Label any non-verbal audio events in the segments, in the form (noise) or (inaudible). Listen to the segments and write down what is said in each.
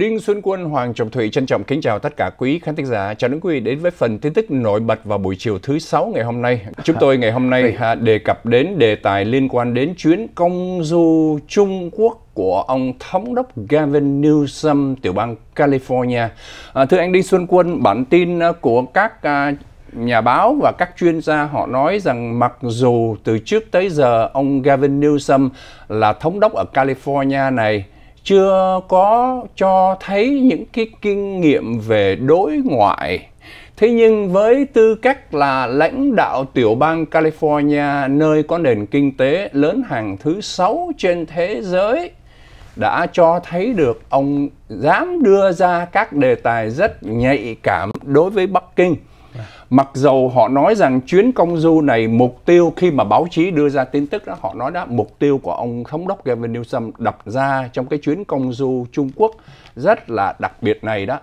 Đinh Xuân Quân, Hoàng Trọng Thụy trân trọng kính chào tất cả quý khán thính giả. Chào đón quý vị đến với phần tin tức nổi bật vào buổi chiều thứ sáu ngày hôm nay. Chúng tôi ngày hôm nay đề cập đến đề tài liên quan đến chuyến công du Trung Quốc của ông thống đốc Gavin Newsom tiểu bang California. À, thưa anh Đinh Xuân Quân, bản tin à, của các à, nhà báo và các chuyên gia họ nói rằng mặc dù từ trước tới giờ ông Gavin Newsom là thống đốc ở California này chưa có cho thấy những cái kinh nghiệm về đối ngoại Thế nhưng với tư cách là lãnh đạo tiểu bang California, nơi có nền kinh tế lớn hàng thứ sáu trên thế giới, đã cho thấy được ông dám đưa ra các đề tài rất nhạy cảm đối với Bắc Kinh. Mặc dầu họ nói rằng chuyến công du này mục tiêu khi mà báo chí đưa ra tin tức đó họ nói đã mục tiêu của ông thống đốc Gavin Newsom đặt ra trong cái chuyến công du Trung Quốc rất là đặc biệt này đó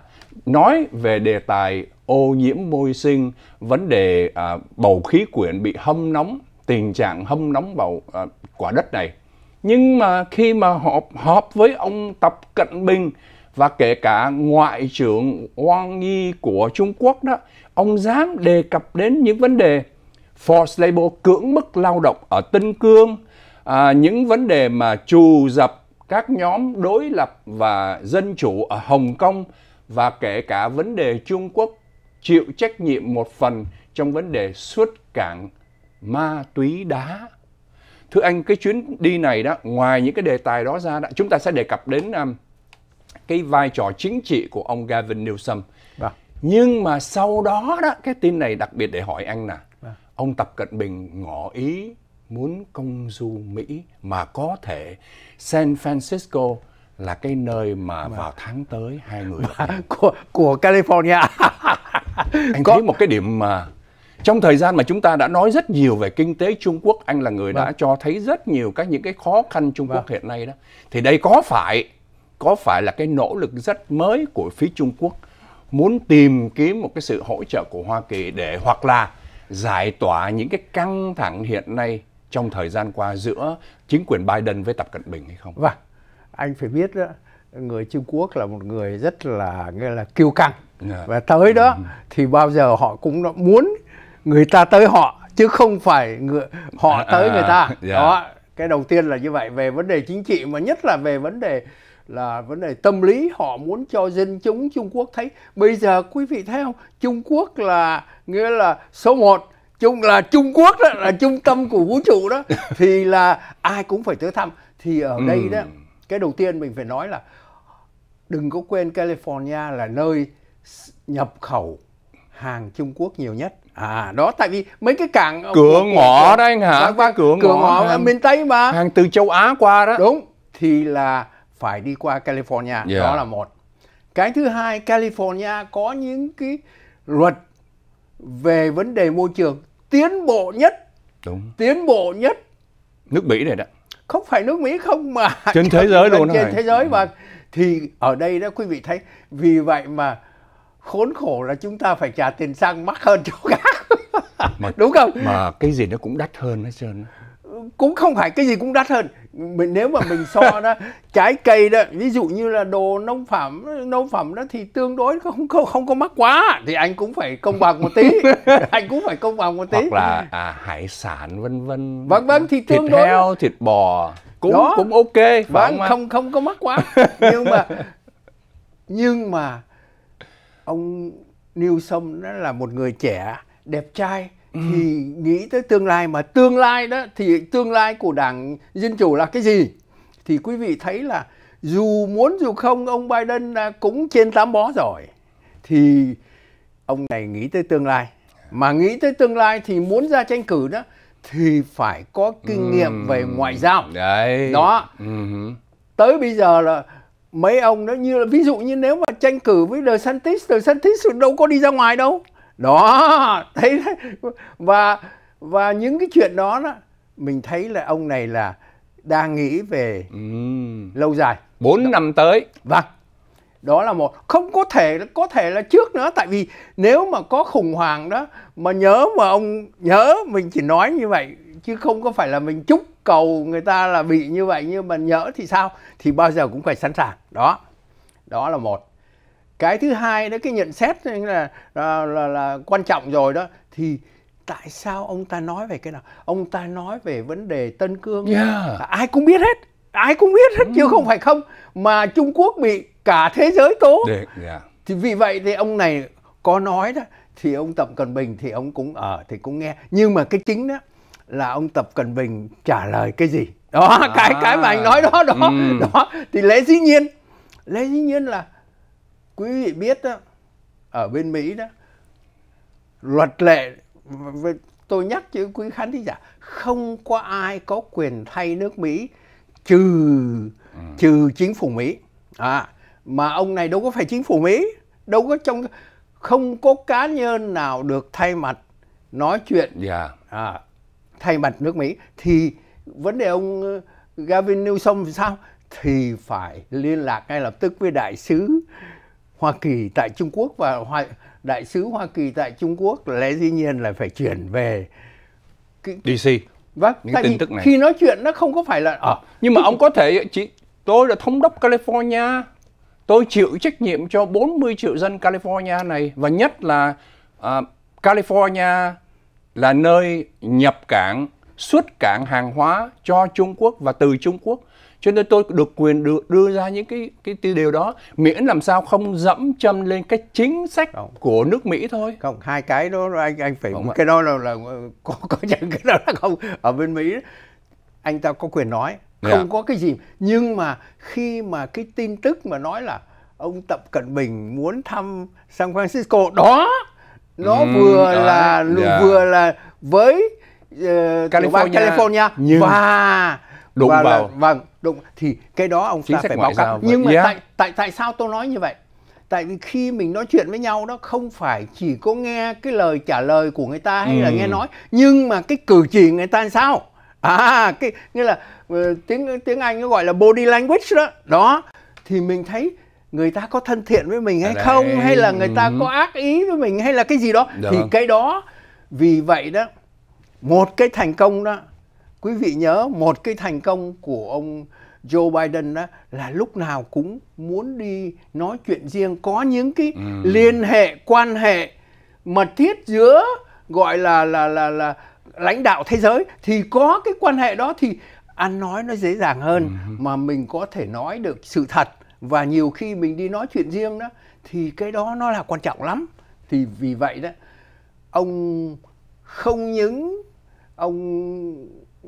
nói về đề tài ô nhiễm môi sinh, vấn đề à, bầu khí quyển bị hâm nóng, tình trạng hâm nóng bầu à, quả đất này. Nhưng mà khi mà họp họp với ông Tập Cận Bình và kể cả ngoại trưởng Wang Yi của Trung Quốc đó ông dám đề cập đến những vấn đề forced labor cưỡng bức lao động ở Tân Cương à, những vấn đề mà trù dập các nhóm đối lập và dân chủ ở Hồng Kông và kể cả vấn đề Trung Quốc chịu trách nhiệm một phần trong vấn đề xuất cảng ma túy đá. Thưa anh, cái chuyến đi này đó, ngoài những cái đề tài đó ra, đó, chúng ta sẽ đề cập đến um, cái vai trò chính trị của ông Gavin Newsom. Vâng. Nhưng mà sau đó đó cái tin này đặc biệt để hỏi anh nè. Vâng. Ông Tập Cận Bình ngỏ ý muốn công du Mỹ mà có thể San Francisco là cái nơi mà vâng. vào tháng tới hai người vâng. của của California. (laughs) anh có... thấy một cái điểm mà trong thời gian mà chúng ta đã nói rất nhiều về kinh tế Trung Quốc, anh là người vâng. đã cho thấy rất nhiều các những cái khó khăn Trung vâng. Quốc hiện nay đó. Thì đây có phải có phải là cái nỗ lực rất mới của phía Trung Quốc muốn tìm kiếm một cái sự hỗ trợ của Hoa Kỳ để hoặc là giải tỏa những cái căng thẳng hiện nay trong thời gian qua giữa chính quyền Biden với Tập Cận Bình hay không? Vâng, anh phải biết đó, người Trung Quốc là một người rất là nghĩa là kiêu căng yeah. Dạ. và tới đó ừ. thì bao giờ họ cũng muốn người ta tới họ chứ không phải người, họ à, tới à, người ta. Yeah. Dạ. Đó, cái đầu tiên là như vậy về vấn đề chính trị mà nhất là về vấn đề là vấn đề tâm lý họ muốn cho dân chúng Trung Quốc thấy bây giờ quý vị thấy không Trung Quốc là nghĩa là số 1 chung là Trung Quốc đó là trung tâm của vũ trụ đó (laughs) thì là ai cũng phải tới thăm thì ở ừ. đây đó cái đầu tiên mình phải nói là đừng có quên California là nơi nhập khẩu hàng Trung Quốc nhiều nhất à đó tại vì mấy cái cảng cửa ngõ đó anh hả dạ vâng, cửa, cửa ngõ, miền Tây mà hàng từ châu Á qua đó đúng thì là phải đi qua California yeah. đó là một cái thứ hai California có những cái luật về vấn đề môi trường tiến bộ nhất đúng tiến bộ nhất nước Mỹ này đó không phải nước Mỹ không mà trên thế (laughs) giới luôn trên này. thế giới mà ừ. thì ở đây đó quý vị thấy vì vậy mà khốn khổ là chúng ta phải trả tiền xăng mắc hơn chỗ khác mà, (laughs) đúng không mà cái gì nó cũng đắt hơn hết trơn cũng không phải cái gì cũng đắt hơn mình nếu mà mình so đó trái cây đó ví dụ như là đồ nông phẩm nông phẩm đó thì tương đối không không không có mắc quá thì anh cũng phải công bằng một tí (laughs) anh cũng phải công bằng một tí hoặc là à, hải sản vân vân vâng vâng thì tương thịt đối heo thịt bò cũng đó. cũng ok vâng không, không có mắc quá nhưng mà nhưng mà ông New Sâm nó là một người trẻ đẹp trai thì nghĩ tới tương lai mà tương lai đó thì tương lai của đảng dân chủ là cái gì thì quý vị thấy là dù muốn dù không ông Biden cũng trên tám bó rồi thì ông này nghĩ tới tương lai mà nghĩ tới tương lai thì muốn ra tranh cử đó thì phải có kinh nghiệm về ngoại giao Đấy. đó tới bây giờ là mấy ông đó như là ví dụ như nếu mà tranh cử với DeSantis DeSantis đâu có đi ra ngoài đâu đó thấy đấy. và và những cái chuyện đó đó mình thấy là ông này là đang nghĩ về ừ. lâu dài 4 đó. năm tới vâng đó là một không có thể có thể là trước nữa tại vì nếu mà có khủng hoảng đó mà nhớ mà ông nhớ mình chỉ nói như vậy chứ không có phải là mình chúc cầu người ta là bị như vậy nhưng mà nhớ thì sao thì bao giờ cũng phải sẵn sàng đó đó là một cái thứ hai đó cái nhận xét là là, là là quan trọng rồi đó thì tại sao ông ta nói về cái nào ông ta nói về vấn đề tân cương yeah. À, ai cũng biết hết ai cũng biết hết ừ. chứ mm. không phải không mà trung quốc bị cả thế giới tố Để, yeah. thì vì vậy thì ông này có nói đó thì ông tập cận bình thì ông cũng ở thì cũng nghe nhưng mà cái chính đó là ông tập cận bình trả lời cái gì đó à. cái cái mà anh à. nói đó đó ừ. đó thì lẽ dĩ nhiên lẽ dĩ nhiên là quý vị biết đó ở bên mỹ đó luật lệ tôi nhắc chứ quý khán thính giả không có ai có quyền thay nước mỹ trừ ừ. trừ chính phủ mỹ à mà ông này đâu có phải chính phủ mỹ đâu có trong không có cá nhân nào được thay mặt nói chuyện yeah. Dạ. à, thay mặt nước mỹ thì vấn đề ông ờ, gavin newsom sao thì phải liên lạc ngay lập tức với đại sứ Hoa Kỳ tại Trung Quốc và Hoa, đại sứ Hoa Kỳ tại Trung Quốc lẽ dĩ nhiên là phải chuyển về cái... DC. Vâng, những tin tức này. Khi nói chuyện nó không có phải là à, nhưng mà ông có thể chỉ tôi là thống đốc California. Tôi chịu trách nhiệm cho 40 triệu dân California này và nhất là uh, California là nơi nhập cảng, xuất cảng hàng hóa cho Trung Quốc và từ Trung Quốc cho nên tôi được quyền đưa đưa ra những cái cái điều đó miễn làm sao không dẫm châm lên cái chính sách không. của nước Mỹ thôi không hai cái đó anh anh phải không cái đó là, là có có (laughs) những cái đó là không ở bên Mỹ anh ta có quyền nói dạ. không yeah. có cái gì nhưng mà khi mà cái tin tức mà nói là ông Tập Cận Bình muốn thăm San Francisco đó nó ừ, vừa đó. là yeah. Dạ. vừa là với uh, California, California nhưng... và đụng và vâng, vào là, vâng đụng thì cái đó ông Chính ta phải báo cáo nhưng mà yeah. tại tại tại sao tôi nói như vậy tại vì khi mình nói chuyện với nhau đó không phải chỉ có nghe cái lời trả lời của người ta hay ừ. là nghe nói nhưng mà cái cử chỉ người ta làm sao à cái nghĩa là ờ, tiếng tiếng anh nó gọi là body language đó đó thì mình thấy người ta có thân thiện với mình hay à, Đấy. không hay là người ta ừ. có ác ý với mình hay là cái gì đó Được. thì dạ. cái đó vì vậy đó một cái thành công đó quý vị nhớ một cái thành công của ông Joe Biden đó là lúc nào cũng muốn đi nói chuyện riêng có những cái ừ. liên hệ quan hệ mật thiết giữa gọi là là là là lãnh đạo thế giới thì có cái quan hệ đó thì ăn nói nó dễ dàng hơn ừ. mà mình có thể nói được sự thật và nhiều khi mình đi nói chuyện riêng đó thì cái đó nó là quan trọng lắm thì vì vậy đó ông không những ông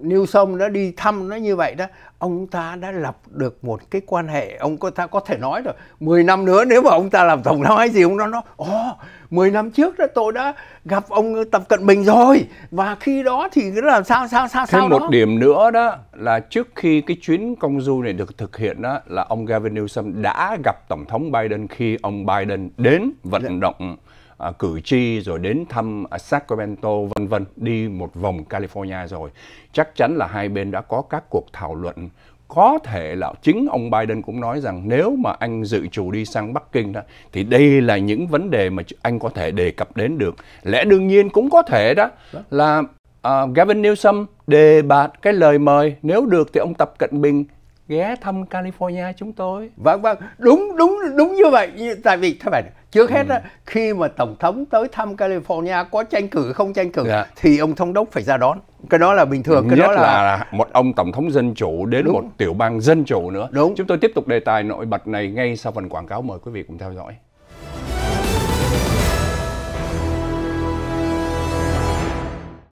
Niu sông đã đi thăm nó như vậy đó ông ta đã lập được một cái quan hệ ông ta có thể nói rồi 10 năm nữa nếu mà ông ta làm tổng thống hay gì ông nó nó ồ oh, 10 năm trước đó tôi đã gặp ông Tập Cận Bình rồi và khi đó thì nó làm sao sao sao Thêm sao một đó. điểm nữa đó là trước khi cái chuyến công du này được thực hiện đó là ông Gavin Newsom đã gặp tổng thống Biden khi ông Biden đến vận dạ. động À, cử tri rồi đến thăm à, Sacramento vân vân đi một vòng California rồi chắc chắn là hai bên đã có các cuộc thảo luận có thể là chính ông Biden cũng nói rằng nếu mà anh dự trù đi sang Bắc Kinh đó thì đây là những vấn đề mà anh có thể đề cập đến được lẽ đương nhiên cũng có thể đó vâng. là uh, Gavin Newsom đề bạt cái lời mời nếu được thì ông Tập Cận Bình ghé thăm California chúng tôi. Vâng vâng, đúng đúng đúng như vậy. Tại vì thế này trước hết ừ. á, khi mà tổng thống tới thăm California có tranh cử không tranh cử dạ. thì ông thống đốc phải ra đón cái đó là bình thường cái Nhất đó là... là một ông tổng thống dân chủ đến Đúng. một tiểu bang dân chủ nữa Đúng. chúng tôi tiếp tục đề tài nổi bật này ngay sau phần quảng cáo mời quý vị cùng theo dõi